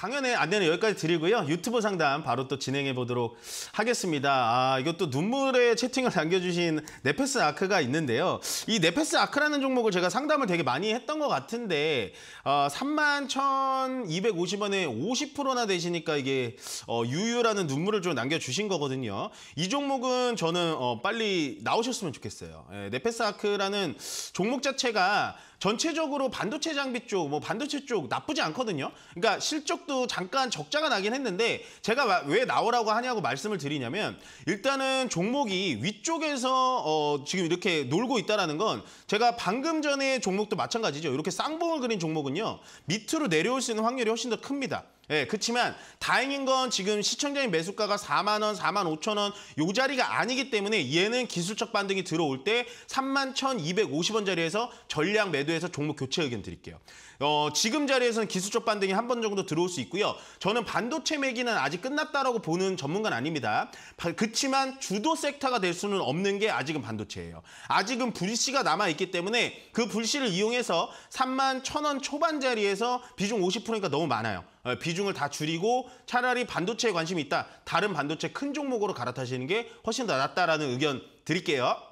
강연의 안내는 여기까지 드리고요. 유튜브 상담 바로 또 진행해 보도록 하겠습니다. 아, 이것도 눈물의 채팅을 남겨주신 네페스 아크가 있는데요. 이 네페스 아크라는 종목을 제가 상담을 되게 많이 했던 것 같은데 어, 31,250원에 50%나 되시니까 이게 어, 유유라는 눈물을 좀 남겨주신 거거든요. 이 종목은 저는 어, 빨리 나오셨으면 좋겠어요. 예, 네페스 아크라는 종목 자체가 전체적으로 반도체 장비 쪽, 뭐 반도체 쪽 나쁘지 않거든요. 그러니까 실적 것도 잠깐 적자가 나긴 했는데 제가 왜 나오라고 하냐고 말씀을 드리냐면 일단은 종목이 위쪽에서 어 지금 이렇게 놀고 있다는 건 제가 방금 전에 종목도 마찬가지죠. 이렇게 쌍봉을 그린 종목은요. 밑으로 내려올 수 있는 확률이 훨씬 더 큽니다. 예, 그렇지만 다행인 건 지금 시청자인 매수가가 4만 원, 4만 5천 원 요 자리가 아니기 때문에 얘는 기술적 반등이 들어올 때 3만 1,250원 자리에서 전량 매도해서 종목 교체 의견 드릴게요. 어, 지금 자리에서는 기술적 반등이 한 번 정도 들어올 수 있고요. 저는 반도체 매기는 아직 끝났다라고 보는 전문가는 아닙니다. 그렇지만 주도 섹터가 될 수는 없는 게 아직은 반도체예요. 아직은 불씨가 남아있기 때문에 그 불씨를 이용해서 3만 1,000원 초반 자리에서 비중 50%니까 너무 많아요. 어, 비중을 다 줄이고 차라리 반도체에 관심이 있다. 다른 반도체 큰 종목으로 갈아타시는 게 훨씬 더 낫다라는 의견 드릴게요.